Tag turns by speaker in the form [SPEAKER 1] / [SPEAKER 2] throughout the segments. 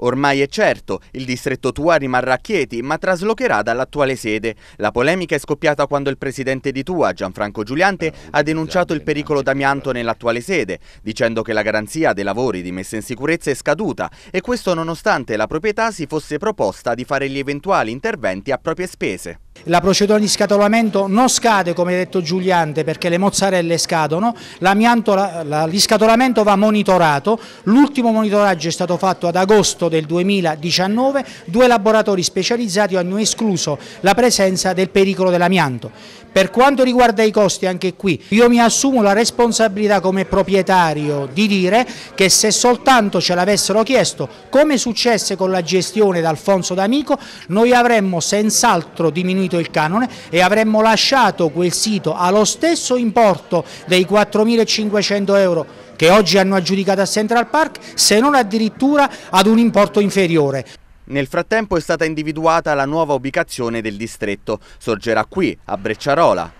[SPEAKER 1] Ormai è certo, il distretto Tua rimarrà a Chieti, ma traslocherà dall'attuale sede. La polemica è scoppiata quando il presidente di Tua, Gianfranco Giuliante, ha denunciato il pericolo d'amianto nell'attuale sede, dicendo che la garanzia dei lavori di messa in sicurezza è scaduta e questo nonostante la proprietà si fosse proposta di fare gli eventuali interventi a proprie spese.
[SPEAKER 2] La procedura di scatolamento non scade, come ha detto Giuliante, perché le mozzarelle scadono, l'iscatolamento va monitorato, l'ultimo monitoraggio è stato fatto ad agosto del 2019, due laboratori specializzati hanno escluso la presenza del pericolo dell'amianto. Per quanto riguarda i costi, anche qui, io mi assumo la responsabilità come proprietario di dire che se soltanto ce l'avessero chiesto, come successe con la gestione d'Alfonso D'Amico, noi avremmo senz'altro diminuito diminuito il canone e avremmo lasciato quel sito allo stesso importo dei 4.500 euro che oggi hanno aggiudicato a Central Park, se non addirittura ad un importo inferiore. Nel frattempo è stata individuata la nuova ubicazione
[SPEAKER 1] del distretto. Sorgerà qui, a Brecciarola.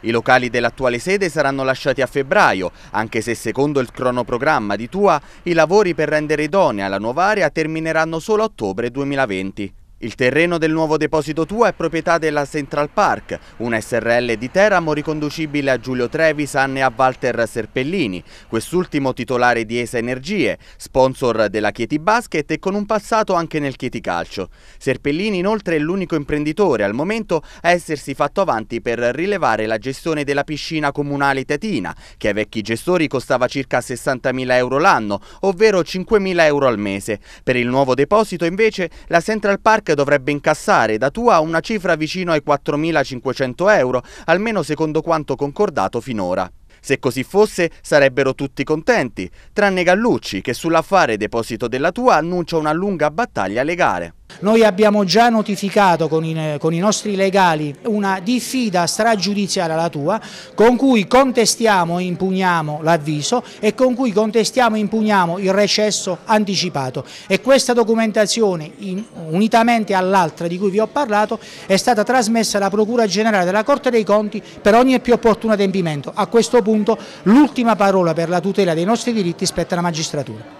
[SPEAKER 1] I locali dell'attuale sede saranno lasciati a febbraio, anche se secondo il cronoprogramma di Tua i lavori per rendere idonea la nuova area termineranno solo a ottobre 2020. Il terreno del nuovo deposito Tua è proprietà della Central Park, un SRL di Teramo riconducibile a Giulio Trevisan e a Walter Serpellini, quest'ultimo titolare di Esa Energie, sponsor della Chieti Basket e con un passato anche nel Chieti Calcio. Serpellini inoltre è l'unico imprenditore al momento a essersi fatto avanti per rilevare la gestione della piscina comunale Tetina, che ai vecchi gestori costava circa 60.000 euro l'anno, ovvero 5.000 euro al mese. Per il nuovo deposito invece la Central Park dovrebbe incassare da Tua una cifra vicino ai 4.500 euro, almeno secondo quanto concordato finora. Se così fosse sarebbero tutti contenti, tranne Gallucci che sull'affare deposito della Tua annuncia una lunga battaglia legale.
[SPEAKER 2] Noi abbiamo già notificato con i, con i nostri legali una diffida stragiudiziale alla tua con cui contestiamo e impugniamo l'avviso e con cui contestiamo e impugniamo il recesso anticipato e questa documentazione in, unitamente all'altra di cui vi ho parlato è stata trasmessa alla Procura Generale della Corte dei Conti per ogni più opportuno adempimento. A questo punto l'ultima parola per la tutela dei nostri diritti spetta alla magistratura.